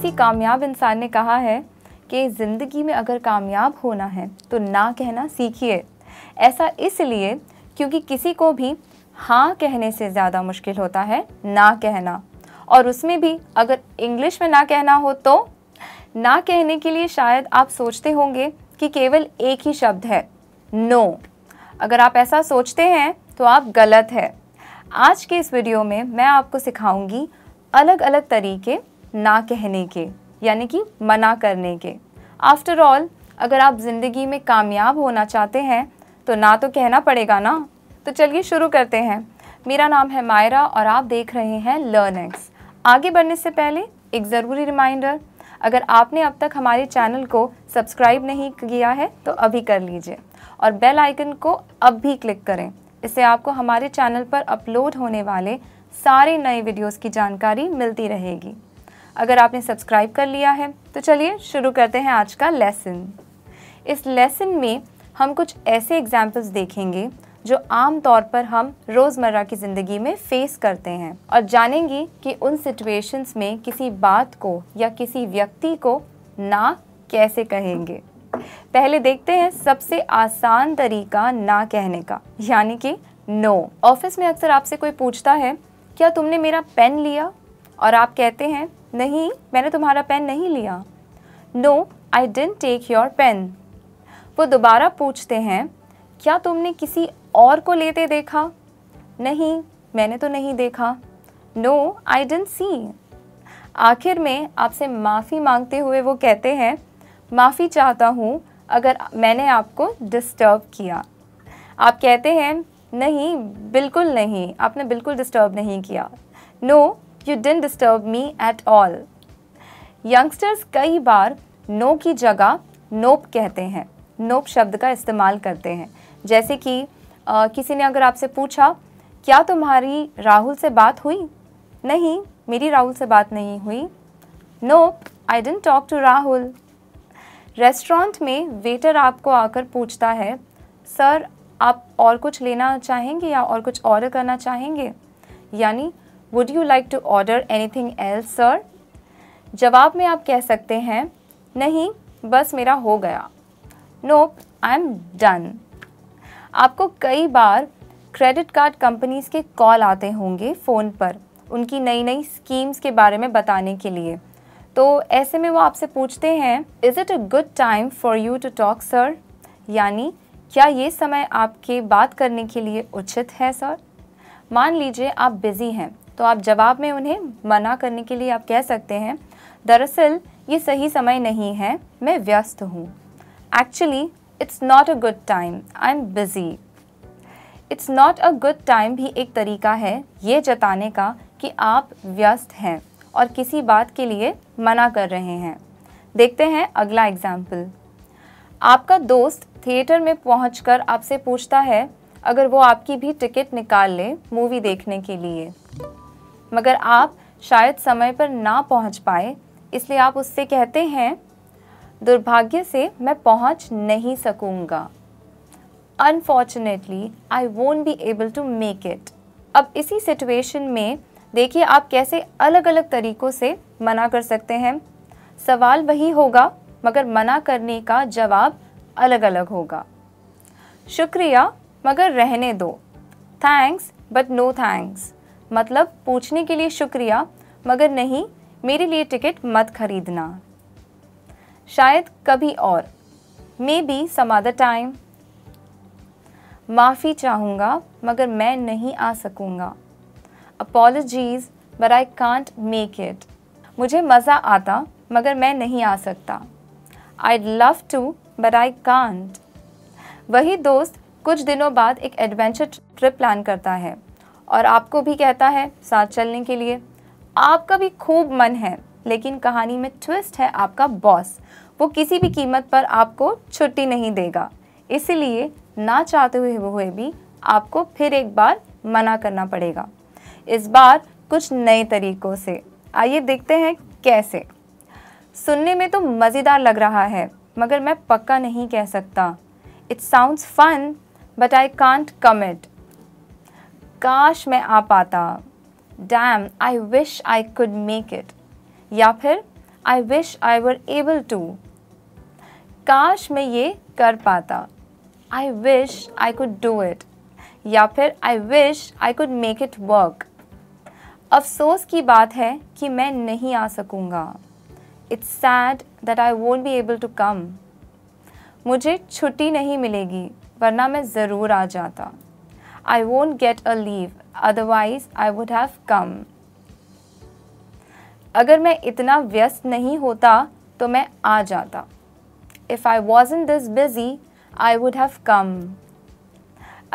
किसी कामयाब इंसान ने कहा है कि ज़िंदगी में अगर कामयाब होना है तो ना कहना सीखिए ऐसा इसलिए क्योंकि किसी को भी हाँ कहने से ज़्यादा मुश्किल होता है ना कहना और उसमें भी अगर इंग्लिश में ना कहना हो तो ना कहने के लिए शायद आप सोचते होंगे कि केवल एक ही शब्द है नो no. अगर आप ऐसा सोचते हैं तो आप गलत है आज के इस वीडियो में मैं आपको सिखाऊंगी अलग अलग तरीके ना कहने के यानी कि मना करने के आफ्टर ऑल अगर आप ज़िंदगी में कामयाब होना चाहते हैं तो ना तो कहना पड़ेगा ना तो चलिए शुरू करते हैं मेरा नाम है मायरा और आप देख रहे हैं लर्न एक्स आगे बढ़ने से पहले एक ज़रूरी रिमाइंडर अगर आपने अब तक हमारे चैनल को सब्सक्राइब नहीं किया है तो अभी कर लीजिए और बेल आइकन को अब भी क्लिक करें इससे आपको हमारे चैनल पर अपलोड होने वाले सारे नए वीडियोस की जानकारी मिलती रहेगी अगर आपने सब्सक्राइब कर लिया है तो चलिए शुरू करते हैं आज का लेसन इस लेसन में हम कुछ ऐसे एग्जाम्पल्स देखेंगे जो आम तौर पर हम रोज़मर्रा की ज़िंदगी में फेस करते हैं और जानेंगे कि उन सिचुएशंस में किसी बात को या किसी व्यक्ति को ना कैसे कहेंगे पहले देखते हैं सबसे आसान तरीका ना कहने का यानी कि नो ऑफिस में अक्सर आपसे कोई पूछता है क्या तुमने मेरा पेन लिया और आप कहते हैं नहीं मैंने तुम्हारा पेन नहीं लिया no I didn't take your pen वो दोबारा पूछते हैं क्या तुमने किसी और को लेते देखा नहीं मैंने तो नहीं देखा नो आई डेंट सी आखिर में आपसे माफ़ी मांगते हुए वो कहते हैं माफ़ी चाहता हूँ अगर मैंने आपको डिस्टर्ब किया आप कहते हैं नहीं बिल्कुल नहीं आपने बिल्कुल डिस्टर्ब नहीं किया no you didn't disturb me at all youngsters कई बार नो की जगह नोप कहते हैं नोप शब्द का इस्तेमाल करते हैं जैसे कि आ, किसी ने अगर आपसे पूछा क्या तुम्हारी राहुल से बात हुई नहीं मेरी राहुल से बात नहीं हुई no I didn't talk to Rahul restaurant में वेटर आपको आकर पूछता है सर आप और कुछ लेना चाहेंगे या और कुछ ऑर्डर करना चाहेंगे यानी would you like to order anything else sir जवाब में आप कह सकते हैं नहीं बस मेरा हो गया नोप आई एम डन आपको कई बार क्रेडिट कार्ड कंपनीज के कॉल आते होंगे फ़ोन पर उनकी नई नई स्कीम्स के बारे में बताने के लिए तो ऐसे में वो आपसे पूछते हैं is it a good time for you to talk sir यानी क्या ये समय आपके बात करने के लिए उचित है सर मान लीजिए आप बिज़ी हैं तो आप जवाब में उन्हें मना करने के लिए आप कह सकते हैं दरअसल ये सही समय नहीं है मैं व्यस्त हूँ actually it's not a good time I am busy it's not a good time भी एक तरीका है ये जताने का कि आप व्यस्त हैं और किसी बात के लिए मना कर रहे हैं देखते हैं अगला एग्जाम्पल आपका दोस्त थिएटर में पहुँच आपसे पूछता है अगर वो आपकी भी टिकट निकाल ले मूवी देखने के लिए मगर आप शायद समय पर ना पहुंच पाए इसलिए आप उससे कहते हैं दुर्भाग्य से मैं पहुंच नहीं सकूंगा unfortunately I won't be able to make it अब इसी सिचुएशन में देखिए आप कैसे अलग अलग तरीक़ों से मना कर सकते हैं सवाल वही होगा मगर मना करने का जवाब अलग अलग होगा शुक्रिया मगर रहने दो थैंक्स बट नो थैंक्स मतलब पूछने के लिए शुक्रिया मगर नहीं मेरे लिए टिकट मत खरीदना शायद कभी और maybe some other time माफ़ी चाहूँगा मगर मैं नहीं आ सकूँगा apologies but I can't make it मुझे मज़ा आता मगर मैं नहीं आ सकता I love to but I can't वही दोस्त कुछ दिनों बाद एक एडवेंचर ट्रिप प्लान करता है और आपको भी कहता है साथ चलने के लिए आपका भी खूब मन है लेकिन कहानी में ट्विस्ट है आपका बॉस वो किसी भी कीमत पर आपको छुट्टी नहीं देगा इसलिए ना चाहते हुए हुए भी आपको फिर एक बार मना करना पड़ेगा इस बार कुछ नए तरीकों से आइए देखते हैं कैसे सुनने में तो मज़ेदार लग रहा है मगर मैं पक्का नहीं कह सकता it's sounds fun but I can't commit काश मैं आ पाता damn I wish I could make it या फिर I wish I were able to काश मैं ये कर पाता I wish I could do it या फिर I wish I could make it work अफसोस की बात है कि मैं नहीं आ सकूँगा it's sad that I won't be able to come मुझे छुट्टी नहीं मिलेगी वरना मैं ज़रूर आ जाता I won't get a leave, otherwise I would have come. अगर मैं इतना व्यस्त नहीं होता तो मैं आ जाता if I wasn't this busy I would have come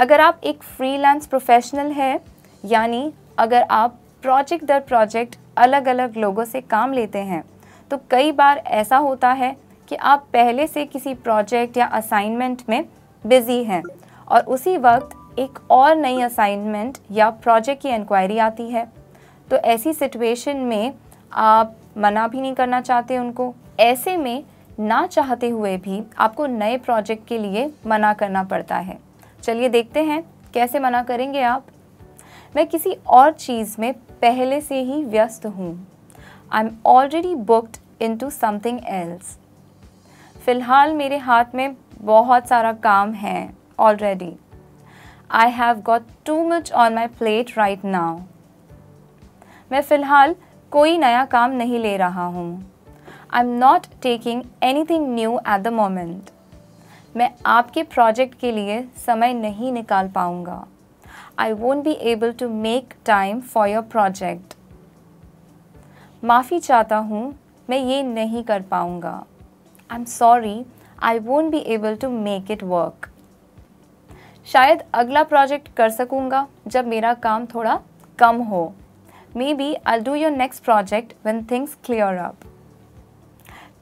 अगर आप एक फ्रीलांस प्रोफेशनल है यानी अगर आप प्रोजेक्ट दर प्रोजेक्ट अलग अलग लोगों से काम लेते हैं तो कई बार ऐसा होता है कि आप पहले से किसी प्रोजेक्ट या असाइनमेंट में बिज़ी हैं और उसी वक्त एक और नई असाइनमेंट या प्रोजेक्ट की इंक्वायरी आती है तो ऐसी सिचुएशन में आप मना भी नहीं करना चाहते उनको ऐसे में ना चाहते हुए भी आपको नए प्रोजेक्ट के लिए मना करना पड़ता है चलिए देखते हैं कैसे मना करेंगे आप मैं किसी और चीज़ में पहले से ही व्यस्त हूँ I am already booked in to something else फ़िलहाल मेरे हाथ में बहुत सारा काम है already I have got too much on my plate right now मैं फ़िलहाल कोई नया काम नहीं ले रहा हूँ I am not taking anything new at the moment मैं आपके प्रोजेक्ट के लिए समय नहीं निकाल पाऊँगा I won't be able to make time for your project माफ़ी चाहता हूँ मैं ये नहीं कर पाऊँगा I am sorry I won't be able to make it work शायद अगला प्रोजेक्ट कर सकूँगा जब मेरा काम थोड़ा कम हो maybe I do your next project when things clear up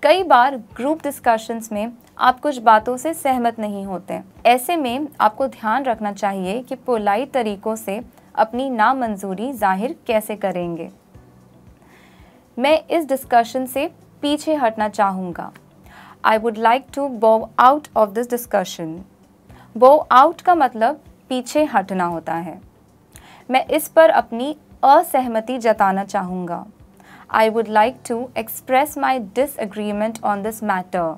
कई बार ग्रुप डिस्कशंस में आप कुछ बातों से सहमत नहीं होते ऐसे में आपको ध्यान रखना चाहिए कि पोलाइट तरीकों से अपनी नामंजूरी जाहिर कैसे करेंगे मैं इस डिस्कशन से पीछे हटना चाहूँगा I would like to bow out of this discussion bow out का मतलब पीछे हटना होता है मैं इस पर अपनी असहमति जताना चाहूँगा I would like to express my disagreement on this matter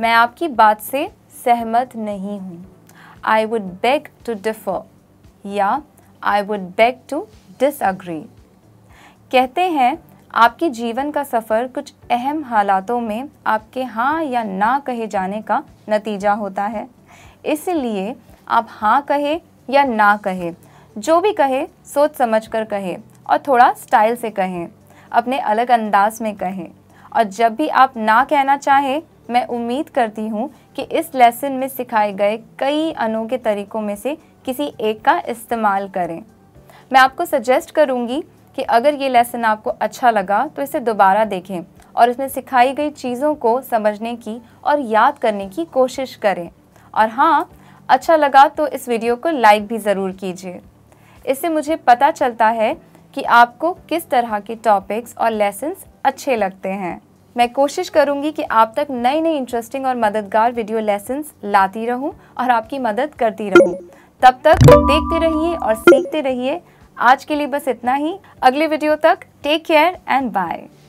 मैं आपकी बात से सहमत नहीं हूँ I would beg to differ या I would beg to disagree कहते हैं आपके जीवन का सफ़र कुछ अहम हालातों में आपके हाँ या ना कहे जाने का नतीजा होता है इसलिए आप हाँ कहे या ना कहे जो भी कहे सोच समझ कर कहे और थोड़ा स्टाइल से कहें अपने अलग अंदाज में कहें और जब भी आप ना कहना चाहें मैं उम्मीद करती हूँ कि इस लेसन में सिखाए गए कई अनोखे तरीकों में से किसी एक का इस्तेमाल करें मैं आपको सजेस्ट करूँगी कि अगर ये लेसन आपको अच्छा लगा तो इसे दोबारा देखें और इसमें सिखाई गई चीज़ों को समझने की और याद करने की कोशिश करें और हाँ अच्छा लगा तो इस वीडियो को लाइक भी ज़रूर कीजिए इससे मुझे पता चलता है कि आपको किस तरह के टॉपिक्स और लेसन्स अच्छे लगते हैं मैं कोशिश करूंगी कि आप तक नई नई इंटरेस्टिंग और मददगार वीडियो लेसन्स लाती रहूं और आपकी मदद करती रहूं। तब तक देखते रहिए और सीखते रहिए आज के लिए बस इतना ही अगले वीडियो तक टेक केयर एंड बाय